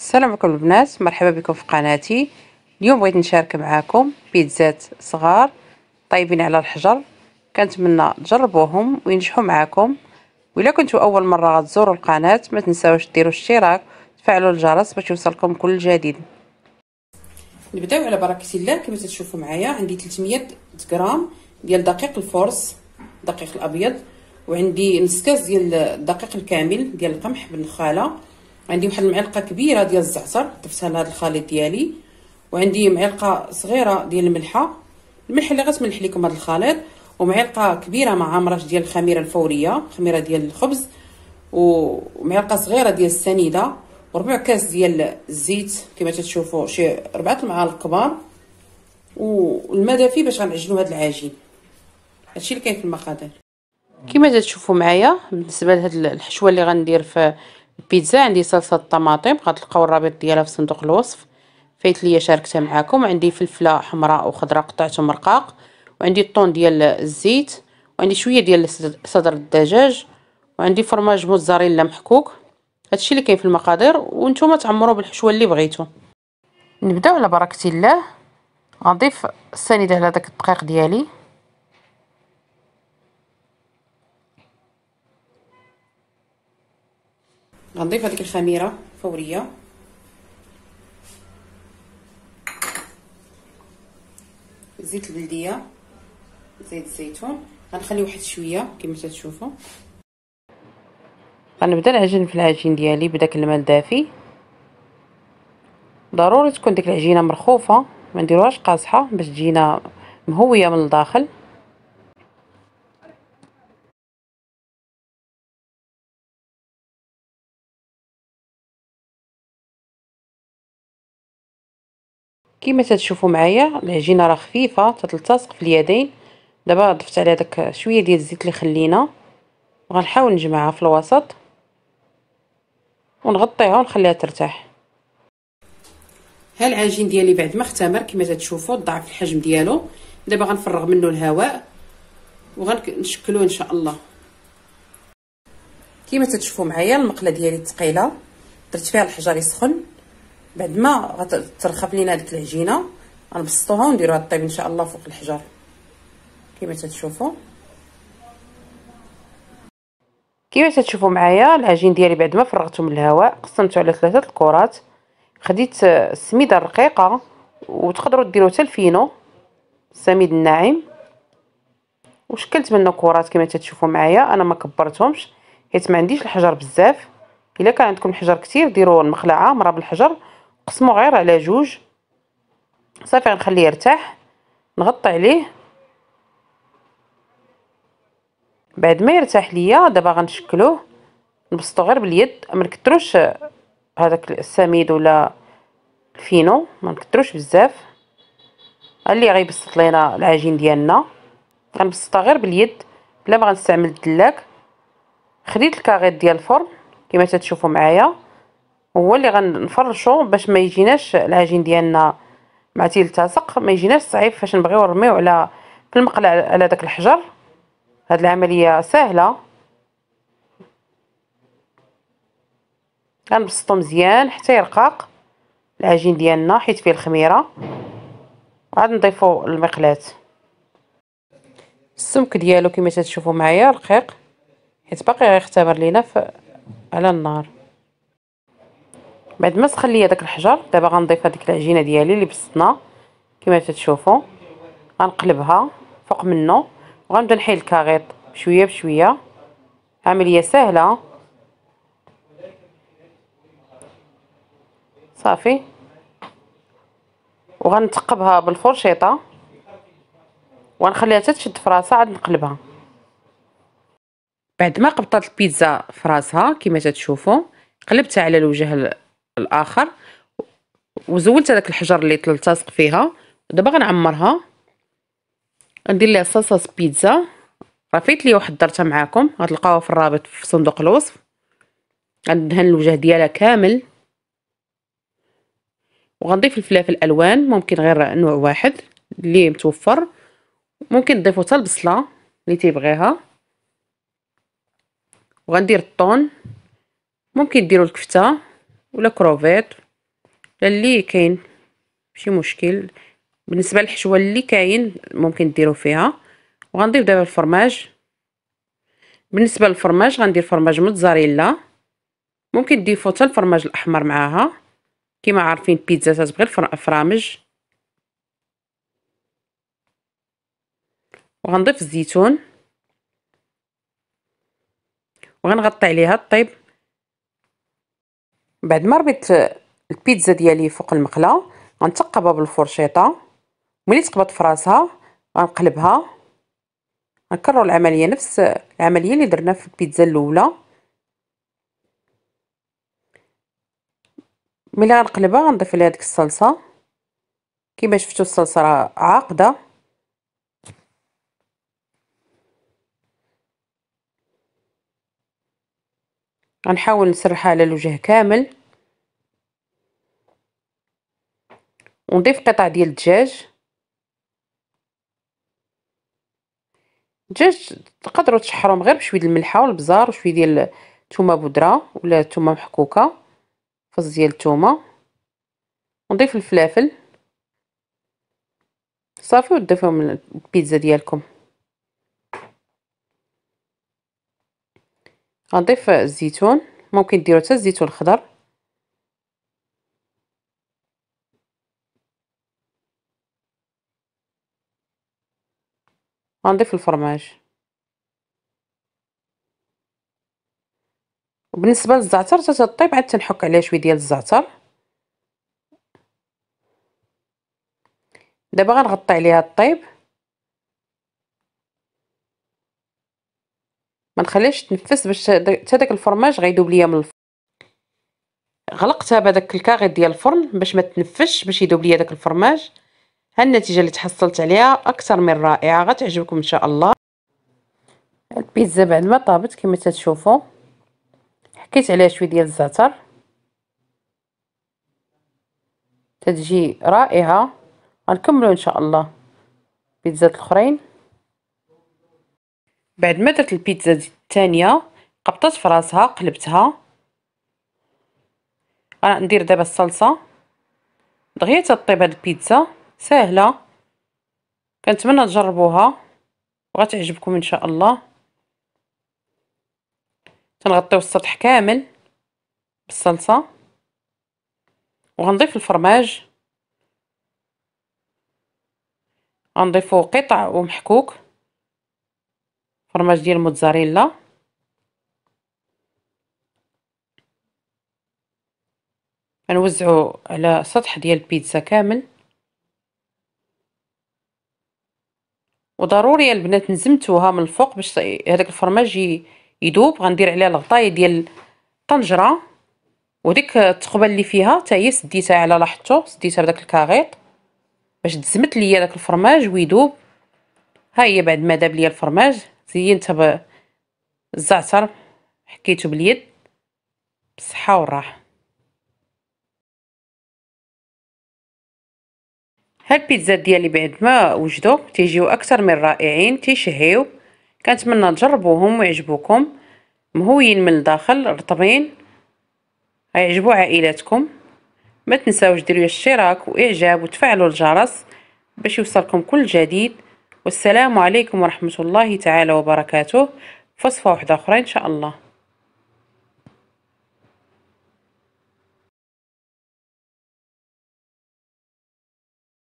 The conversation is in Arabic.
السلام عليكم البنات مرحبا بكم في قناتي اليوم بغيت نشارك معكم بيتزات صغار طايبين على الحجر كنتمنى تجربوهم وينجحوا معكم وإلا كنتوا اول مره غتزوروا القناه ما تنساوش ديروا اشتراك تفعلوا الجرس باش يوصلكم كل جديد نبداو على بركه الله كما تشوفوا معايا عندي 300 غرام ديال دقيق الفورس دقيق الابيض وعندي نص كاس ديال الدقيق الكامل ديال القمح بالنخاله عندي واحد المعلقه كبيره ديال الزعتر ضفتها لهاد الخليط ديالي وعندي معلقه صغيره ديال الملحه الملح اللي غتملح لكم هذا الخليط ومعلقه كبيره مع عامراش ديال الخميره الفوريه خميره ديال الخبز ومعلقه صغيره ديال السنيده وربع كاس ديال الزيت كما تشوفوا شي ربعه المعالق كبار والماء دافي باش غنعجنوا هاد العجين هادشي اللي كاين في المقادير كما تشوفوا معايا بالنسبه لهاد الحشوه اللي غندير في بيتزا عندي صلصه الطماطم غتلقاو الرابط ديالها في صندوق الوصف فايت ليا شاركتها معكم عندي فلفله حمراء وخضراء قطعتهم رقاق وعندي الطون ديال الزيت وعندي شويه ديال صدر الدجاج وعندي فرماج موزاريلا محكوك هادشي اللي كاين في المقادير وانتم تعمروا بالحشوه اللي بغيتو نبداو على بركه الله غنضيف السنيده على داك الدقيق ديالي غنضيف هذيك الخميره فوريه زيت البلديه زيت الزيتون غنخلي واحد شويه كما تشوفوا غنبدا نعجن في العجين ديالي بداك الماء الدافي ضروري تكون ديك العجينه مرخوفه ما نديروهاش قاصحه باش تجينا مهويه من الداخل كيما تشوفوا معايا العجينه راه خفيفه تتلتصق في اليدين دابا ضفت عليها داك شويه ديال الزيت اللي خلينا وغنحاول نجمعها في الوسط ونغطيها ونخليها ترتاح ها العجين ديالي بعد ما اختمر كما تشوفوا ضعف الحجم ديالو دابا غنفرغ منه الهواء وغنشكلوه ان شاء الله كما تشوفوا معايا المقله ديالي ثقيله درت فيها الحجر يسخن بعد ما غترخب لينا هذيك العجينه غنبسطوها ونديروها طيب ان شاء الله فوق الحجر كما تتشوفوا كما تتشوفوا معايا العجين ديالي بعد ما فرغته من الهواء قسمته على ثلاثه الكرات خديت السميده الرقيقه وتقدروا ديروا حتى الفينو السميد الناعم وشكلت منه كرات كما تتشوفوا معايا انا ما كبرتهمش حيت ما عنديش الحجر بزاف الا كان عندكم الحجر كتير ديروا المخلعه مرا بالحجر نقسمو غير على جوج صافي غنخليه يرتاح نغطي عليه بعد ما يرتاح ليا دابا غنشكلوه نبسطو غير باليد ما نكثروش هذاك السميد ولا الفينو ما نكثروش بزاف اللي غيبسط لينا العجين ديالنا غنبسطها غير باليد بلا ما غنستعمل الدلاك خديت الكاغيط ديال الفرن كما تتشوفوا معايا هو اللي غنفرشو باش ما يجيناش العجين ديالنا مع تيلتصق ما يجيناش صعيب فاش نبغيو نرميو على في المقله على داك الحجر هاد العمليه سهله غنبسطو مزيان حتى يرقاق العجين ديالنا حيت فيه الخميره عاد نضيفو المقلاة السمك ديالو كما تتشوفو معايا رقيق حيت باقي غيختبر لينا على النار بعد ما سخن ليا داك الحجر دابا غنضيف هذيك العجينه ديالي اللي بسطنا كما تتشوفوا غنقلبها فوق منه وغنبدا نحيد الكاغيط بشويه بشويه عمليه سهله صافي وغنتقبها بالفرشيطه وغنخليها تتشد تشد فراسها عاد نقلبها بعد ما قبطات البيتزا فراسها كما تتشوفوا قلبتها على الوجه الاخر وزولت هذاك الحجر اللي تلتصق فيها دابا غنعمرها غندير ليها صلصه بيتزا رفيت لي درتها معاكم غتلقاوها في الرابط في صندوق الوصف غندهن الوجه ديالها كامل وغنضيف الفلافل الالوان ممكن غير نوع واحد اللي متوفر ممكن تضيفوا حتى البصله اللي تيبغيها وغندير الطون ممكن ديروا الكفته ولا كروفيط ولا اللي كاين ماشي مشكل بالنسبه للحشوه اللي كاين ممكن ديروا فيها وغنضيف دابا الفرماج بالنسبه للفرماج غندير فرماج موتزاريلا ممكن تضيفوا حتى الفرماج الاحمر معاها كما عارفين البيتزا تتبغي الفرامج وغنضيف الزيتون وغنغطي عليها الطيب بعد ما ربيت البيتزا ديالي فوق المقله غنتقبها بالفرشيطه ملي تقبض فراسها غنقلبها غنكرر العمليه نفس العمليه اللي درنا في البيتزا الاولى ملي غنقلبها غنضيف لها ديك الصلصه كيما شفتو الصلصه راه عاقده غنحاول نسرحها على الوجه كامل ونضيف قطع ديال الدجاج الدجاج تقدروا تشحروهم غير بشويه الملحه والبزار وشويه ديال الثومه بودره ولا الثومه محكوكه فص ديال الثومه ونضيف الفلافل صافي وتضيفهم البيتزا ديالكم غنضيف الزيتون ممكن ديروا حتى الزيتون الخضر غنضيف الفرماج وبالنسبه للزعتر حتى تطيب عاد تنحك عليه شويه ديال الزعتر دابا غنغطي عليها الطيب ما نخليهش تنفس باش حتى داك الفرماج غيدوب ليا من الفرن غلقتها بهذاك الكاغيط ديال الفرن باش ما تنفش باش يدوب ليا داك الفرماج ها النتيجه اللي تحصلت عليها اكثر من رائعه غتعجبكم ان شاء الله البيتزا بعد ما طابت كما تشوفوا حكيت عليها شويه ديال الزعتر تتجي رائعه غنكملوا ان شاء الله بيتزات الاخرين بعد ما درت البيتزا الثانيه قبطات في راسها قلبتها غندير دابا الصلصه دغيا تطيب هاد البيتزا ساهله كنتمنى تجربوها وغتعجبكم ان شاء الله تنغطيو السطح كامل بالصلصه وغنضيف الفرماج غنضيفو قطع ومحكوك فرماج ديال موتزاريلا غنوزعو على سطح ديال البيتزا كامل وضروري البنات نزمتوها من الفوق باش هذاك الفرماج يذوب غندير عليها الغطايه ديال الطنجره وديك التقبه اللي فيها حتى هي سديتها على لاحظتو سديتها بداك الكاغيط باش تزمت ليا داك الفرماج ويذوب ها هي بعد ما داب ليا الفرماج زينتها بالزعتر حكيتو باليد بالصحة والراحة هاد البيتزا ديالي بعد ما وجدو تيجيو اكثر من رائعين تيشهيو كنتمنى تجربوهم ويعجبوكم مهويين من الداخل رطبين غيعجبو عائلاتكم ما تنساوش ديروا الاشتراك واعجاب وتفعلوا الجرس باش يوصلكم كل جديد والسلام عليكم ورحمة الله تعالى وبركاته فصفة واحدة أخرى إن شاء الله